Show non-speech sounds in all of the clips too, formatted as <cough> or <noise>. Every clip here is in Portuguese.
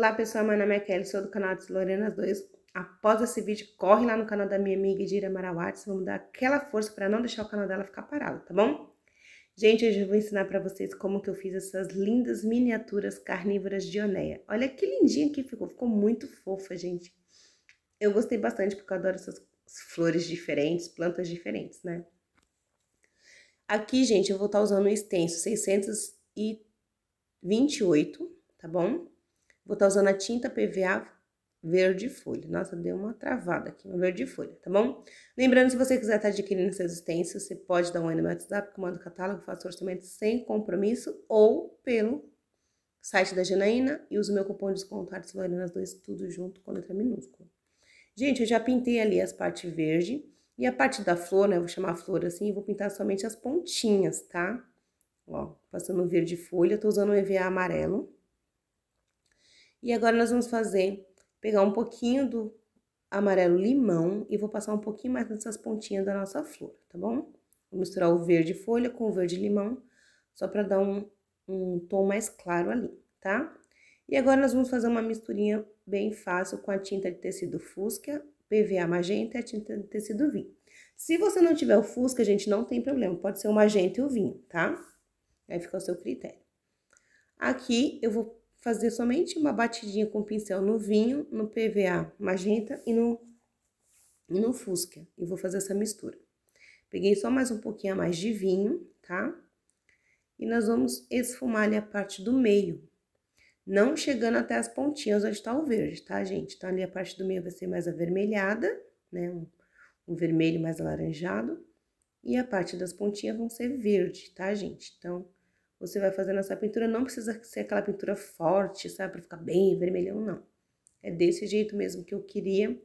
Olá pessoal, meu nome é Kelly, sou do canal de Lorenas 2. Após esse vídeo, corre lá no canal da minha amiga Dira Marawates, vamos dar aquela força para não deixar o canal dela ficar parado, tá bom? Gente, hoje eu vou ensinar para vocês como que eu fiz essas lindas miniaturas carnívoras de oneia. Olha que lindinha que ficou, ficou muito fofa, gente. Eu gostei bastante porque eu adoro essas flores diferentes, plantas diferentes, né? Aqui, gente, eu vou estar tá usando o extenso 628, tá bom? Vou estar usando a tinta PVA verde folha. Nossa, deu uma travada aqui, uma verde folha, tá bom? Lembrando, se você quiser estar tá adquirindo essa existência, você pode dar um no meu WhatsApp, comando catálogo, faço orçamento sem compromisso ou pelo site da Janaína e uso meu cupom de desconto Artes Valerianas 2, tudo junto com letra minúscula. Gente, eu já pintei ali as partes verde e a parte da flor, né, eu vou chamar a flor assim, vou pintar somente as pontinhas, tá? Ó, passando verde folha, tô usando o EVA amarelo. E agora nós vamos fazer, pegar um pouquinho do amarelo limão e vou passar um pouquinho mais nessas pontinhas da nossa flor, tá bom? Vou misturar o verde folha com o verde limão, só para dar um, um tom mais claro ali, tá? E agora nós vamos fazer uma misturinha bem fácil com a tinta de tecido fusca, PVA magenta e a tinta de tecido vinho. Se você não tiver o fusca, gente, não tem problema, pode ser o magenta e o vinho, tá? Aí fica o seu critério. Aqui eu vou fazer somente uma batidinha com o pincel no vinho, no PVA magenta e no, e no fusca. E vou fazer essa mistura. Peguei só mais um pouquinho a mais de vinho, tá? E nós vamos esfumar ali a parte do meio. Não chegando até as pontinhas onde tá o verde, tá, gente? Então, ali a parte do meio vai ser mais avermelhada, né? Um, um vermelho mais alaranjado. E a parte das pontinhas vão ser verde, tá, gente? Então, você vai fazendo essa pintura, não precisa ser aquela pintura forte, sabe? Pra ficar bem vermelhão, não. É desse jeito mesmo que eu queria,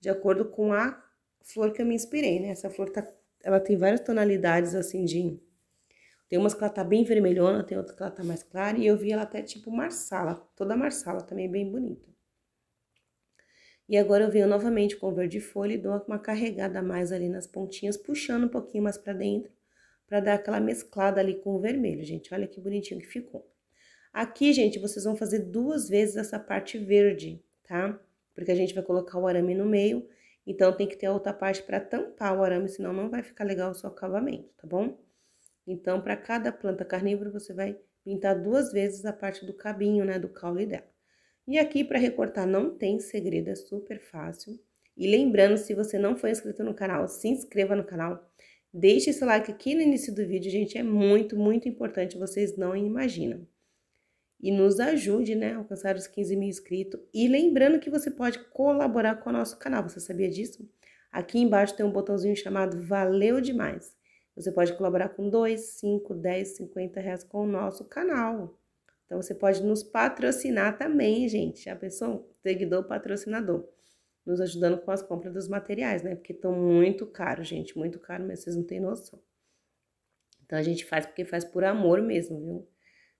de acordo com a flor que eu me inspirei, né? Essa flor tá, ela tem várias tonalidades, assim, de... Tem umas que ela tá bem vermelhona, tem outras que ela tá mais clara, e eu vi ela até tipo marsala, toda marsala, também bem bonita. E agora eu venho novamente com verde folha e dou uma carregada mais ali nas pontinhas, puxando um pouquinho mais para dentro, para dar aquela mesclada ali com o vermelho, gente. Olha que bonitinho que ficou. Aqui, gente, vocês vão fazer duas vezes essa parte verde, tá? Porque a gente vai colocar o arame no meio, então tem que ter a outra parte para tampar o arame, senão não vai ficar legal o seu acabamento, tá bom? Então, para cada planta carnívora, você vai pintar duas vezes a parte do cabinho, né, do caule dela. E aqui, para recortar, não tem segredo, é super fácil. E lembrando, se você não foi inscrito no canal, se inscreva no canal, Deixe esse like aqui no início do vídeo, gente, é muito, muito importante, vocês não imaginam. E nos ajude, né, a alcançar os 15 mil inscritos. E lembrando que você pode colaborar com o nosso canal, você sabia disso? Aqui embaixo tem um botãozinho chamado Valeu Demais. Você pode colaborar com 2, 5, 10, 50 reais com o nosso canal. Então você pode nos patrocinar também, gente. Já pensou? Seguidor patrocinador nos ajudando com as compras dos materiais, né? Porque estão muito caros, gente, muito caro, mas vocês não têm noção. Então a gente faz porque faz por amor mesmo, viu?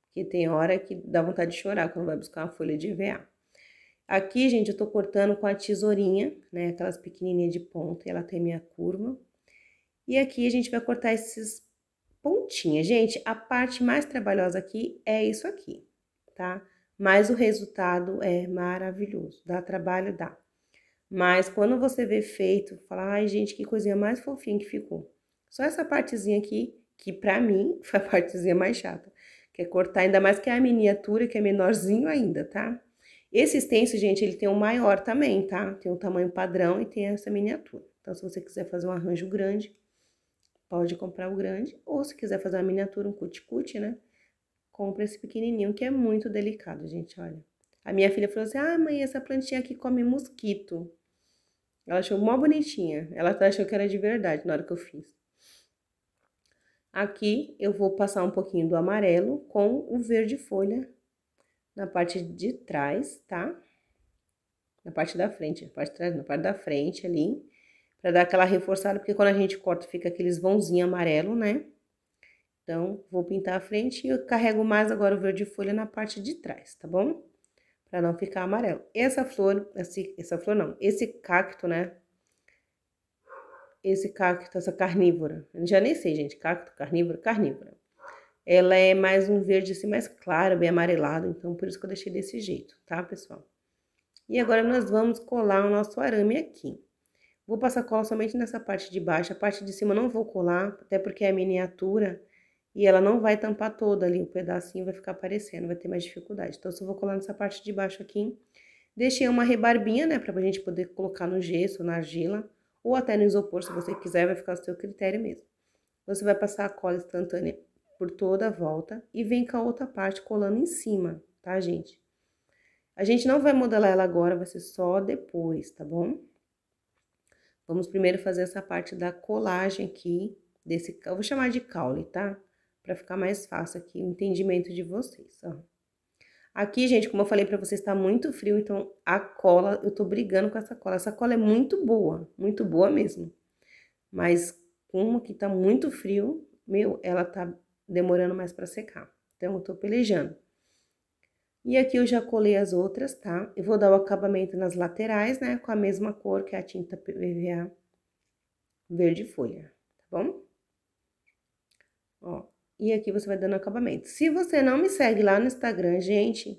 Porque tem hora que dá vontade de chorar quando vai buscar uma folha de EVA. Aqui, gente, eu tô cortando com a tesourinha, né? Aquelas pequenininhas de ponta, e ela tem minha curva. E aqui a gente vai cortar esses pontinhas. Gente, a parte mais trabalhosa aqui é isso aqui, tá? Mas o resultado é maravilhoso, dá trabalho, dá. Mas quando você vê feito, fala, ai gente, que coisinha mais fofinha que ficou. Só essa partezinha aqui, que pra mim <laughs> foi a partezinha mais chata, que é cortar, ainda mais que é a miniatura, que é menorzinho ainda, tá? Esse extenso, gente, ele tem um maior também, tá? Tem um tamanho padrão e tem essa miniatura. Então, se você quiser fazer um arranjo grande, pode comprar o grande. Ou se quiser fazer uma miniatura, um cuticute, né? Compra esse pequenininho, que é muito delicado, gente, olha. A minha filha falou assim, ah, mãe, essa plantinha aqui come mosquito. Ela achou mó bonitinha. Ela achou que era de verdade na hora que eu fiz. Aqui eu vou passar um pouquinho do amarelo com o verde folha na parte de trás, tá? Na parte da frente, na parte de trás, na parte da frente ali, para dar aquela reforçada, porque quando a gente corta fica aqueles vãozinhos amarelo, né? Então, vou pintar a frente e eu carrego mais agora o verde folha na parte de trás, tá bom? para não ficar amarelo. Essa flor, esse, essa flor não, esse cacto, né? Esse cacto, essa carnívora, eu já nem sei, gente, cacto, carnívora, carnívora. Ela é mais um verde assim, mais claro, bem amarelado, então por isso que eu deixei desse jeito, tá, pessoal? E agora nós vamos colar o nosso arame aqui. Vou passar cola somente nessa parte de baixo, a parte de cima não vou colar, até porque é miniatura, e ela não vai tampar toda ali, o um pedacinho vai ficar aparecendo, vai ter mais dificuldade. Então, eu vou colar nessa parte de baixo aqui. Deixei uma rebarbinha, né, pra gente poder colocar no gesso, na argila, ou até no isopor, se você quiser, vai ficar ao seu critério mesmo. Você vai passar a cola instantânea por toda a volta e vem com a outra parte colando em cima, tá, gente? A gente não vai modelar ela agora, vai ser só depois, tá bom? Vamos primeiro fazer essa parte da colagem aqui, desse, eu vou chamar de caule, tá? para ficar mais fácil aqui o entendimento de vocês, ó. Aqui, gente, como eu falei para vocês, tá muito frio, então a cola, eu tô brigando com essa cola. Essa cola é muito boa, muito boa mesmo. Mas como aqui tá muito frio, meu, ela tá demorando mais para secar. Então, eu tô pelejando. E aqui eu já colei as outras, tá? Eu vou dar o acabamento nas laterais, né? Com a mesma cor que a tinta PVA verde folha, tá bom? Ó, e aqui você vai dando acabamento. Se você não me segue lá no Instagram, gente,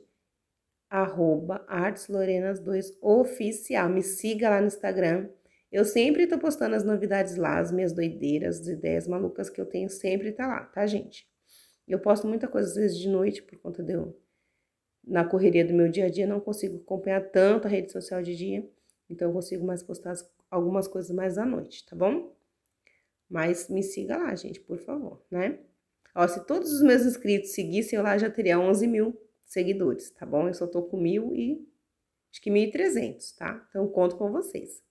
arroba artslorenas2oficial. Me siga lá no Instagram. Eu sempre tô postando as novidades lá, as minhas doideiras, as ideias malucas que eu tenho sempre tá lá, tá, gente? Eu posto muita coisa às vezes de noite por conta de eu na correria do meu dia a dia não consigo acompanhar tanto a rede social de dia, então eu consigo mais postar algumas coisas mais à noite, tá bom? Mas me siga lá, gente, por favor, né? Ó, se todos os meus inscritos seguissem, lá já teria 11 mil seguidores, tá bom? Eu só tô com mil e acho que 1.300, tá? Então conto com vocês.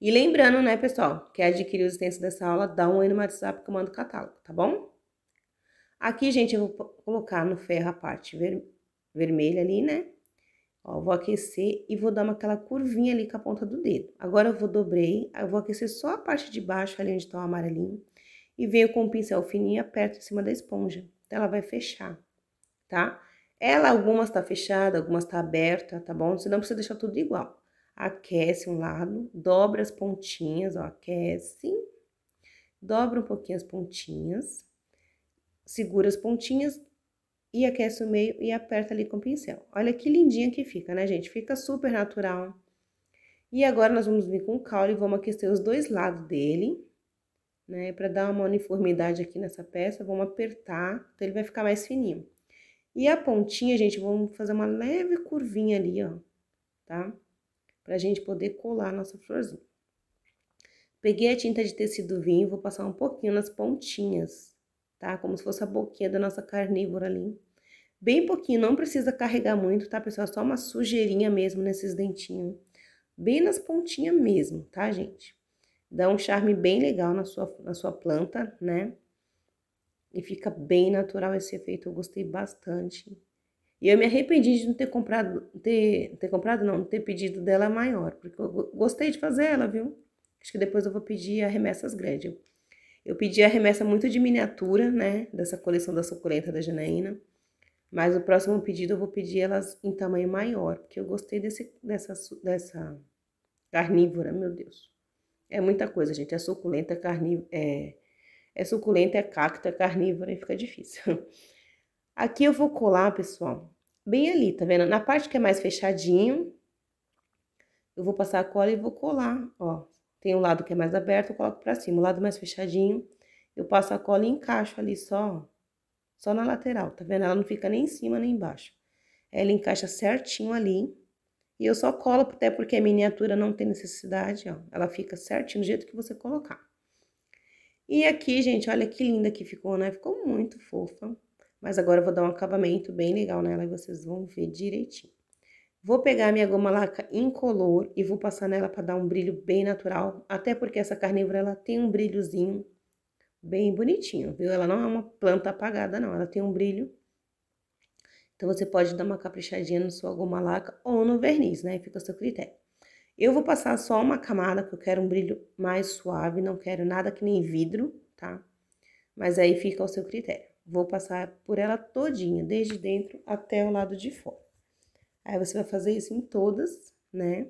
E lembrando, né, pessoal, quer adquirir os itens dessa aula, dá um aí no WhatsApp que eu mando o catálogo, tá bom? Aqui, gente, eu vou colocar no ferro a parte ver vermelha ali, né? Ó, vou aquecer e vou dar uma, aquela curvinha ali com a ponta do dedo. Agora eu vou dobrei, eu vou aquecer só a parte de baixo ali onde tá o amarelinho e venho com um pincel fininho aperto em cima da esponja. Então, ela vai fechar, tá? Ela, algumas tá fechada, algumas tá aberta, tá bom? Você não precisa deixar tudo igual. Aquece um lado, dobra as pontinhas, ó, aquece. Dobra um pouquinho as pontinhas. Segura as pontinhas e aquece o meio e aperta ali com o pincel. Olha que lindinha que fica, né, gente? Fica super natural. E agora, nós vamos vir com o caule e vamos aquecer os dois lados dele né? Para dar uma uniformidade aqui nessa peça, vamos apertar, então ele vai ficar mais fininho. E a pontinha, gente, vamos fazer uma leve curvinha ali, ó, tá? Pra gente poder colar a nossa florzinha. Peguei a tinta de tecido vinho, vou passar um pouquinho nas pontinhas, tá? Como se fosse a boquinha da nossa carnívora ali. Bem pouquinho, não precisa carregar muito, tá, pessoal? Só uma sujeirinha mesmo nesses dentinhos. Bem nas pontinhas mesmo, tá, gente? Dá um charme bem legal na sua, na sua planta, né? E fica bem natural esse efeito, eu gostei bastante. E eu me arrependi de não ter comprado, ter, ter comprado não, ter pedido dela maior, porque eu gostei de fazer ela, viu? Acho que depois eu vou pedir a grandes. Eu pedi a remessa muito de miniatura, né, dessa coleção da suculenta da Janaína, mas o próximo pedido eu vou pedir elas em tamanho maior, porque eu gostei desse, dessa, dessa carnívora, meu Deus. É muita coisa, gente. É suculenta, é carnívora. É, é suculenta, é cacta, é carnívora e fica difícil. <laughs> Aqui eu vou colar, pessoal, bem ali, tá vendo? Na parte que é mais fechadinho, eu vou passar a cola e vou colar, ó. Tem um lado que é mais aberto, eu coloco pra cima. O lado mais fechadinho, eu passo a cola e encaixo ali só, só na lateral, tá vendo? Ela não fica nem em cima nem embaixo. Ela encaixa certinho ali. E eu só colo até porque a miniatura não tem necessidade, ó. Ela fica certinho do jeito que você colocar. E aqui, gente, olha que linda que ficou, né? Ficou muito fofa. Mas agora eu vou dar um acabamento bem legal nela e vocês vão ver direitinho. Vou pegar minha goma laca incolor e vou passar nela para dar um brilho bem natural. Até porque essa carnívora, ela tem um brilhozinho bem bonitinho, viu? Ela não é uma planta apagada, não. Ela tem um brilho então você pode dar uma caprichadinha na sua goma laca ou no verniz, né? Fica ao seu critério. Eu vou passar só uma camada, porque eu quero um brilho mais suave, não quero nada que nem vidro, tá? Mas aí fica ao seu critério. Vou passar por ela todinha, desde dentro até o lado de fora. Aí você vai fazer isso em todas, né?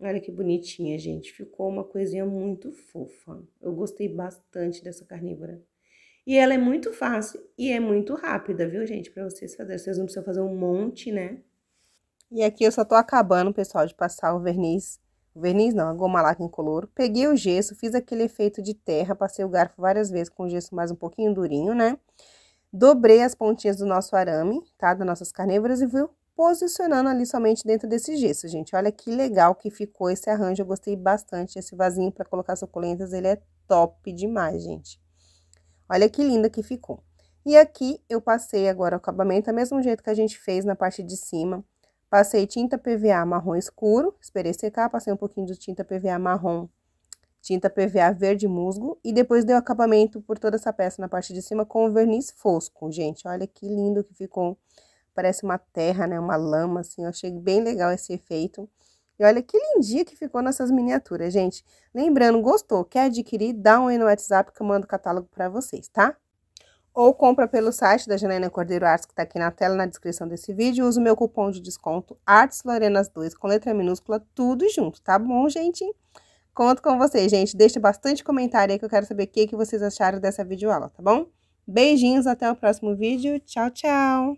Olha que bonitinha, gente. Ficou uma coisinha muito fofa. Eu gostei bastante dessa carnívora. E ela é muito fácil e é muito rápida, viu, gente? Para vocês fazerem. Vocês não precisam fazer um monte, né? E aqui eu só tô acabando, pessoal, de passar o verniz. O verniz não, a goma laca incolor. Peguei o gesso, fiz aquele efeito de terra, passei o garfo várias vezes com o gesso mais um pouquinho durinho, né? Dobrei as pontinhas do nosso arame, tá? Das nossas carnívoras e viu? posicionando ali somente dentro desse gesso, gente. Olha que legal que ficou esse arranjo, eu gostei bastante. Esse vasinho para colocar suculentas, ele é top demais, gente. Olha que linda que ficou. E aqui eu passei agora o acabamento, do mesmo jeito que a gente fez na parte de cima. Passei tinta PVA marrom escuro, esperei secar, passei um pouquinho de tinta PVA marrom, tinta PVA verde musgo. E depois dei o acabamento por toda essa peça na parte de cima com verniz fosco, gente. Olha que lindo que ficou, parece uma terra, né, uma lama, assim. Eu achei bem legal esse efeito. E olha que lindinha que ficou nessas miniaturas, gente. Lembrando, gostou, quer adquirir, dá um oi no WhatsApp que eu mando o catálogo para vocês, tá? Ou compra pelo site da Janaina Cordeiro Artes, que está aqui na tela, na descrição desse vídeo. Usa o meu cupom de desconto, ArtesLorenas2, com letra minúscula, tudo junto, tá bom, gente? Conto com vocês, gente. Deixa bastante comentário aí que eu quero saber o que, que vocês acharam dessa videoaula, tá bom? Beijinhos, até o próximo vídeo. Tchau, tchau!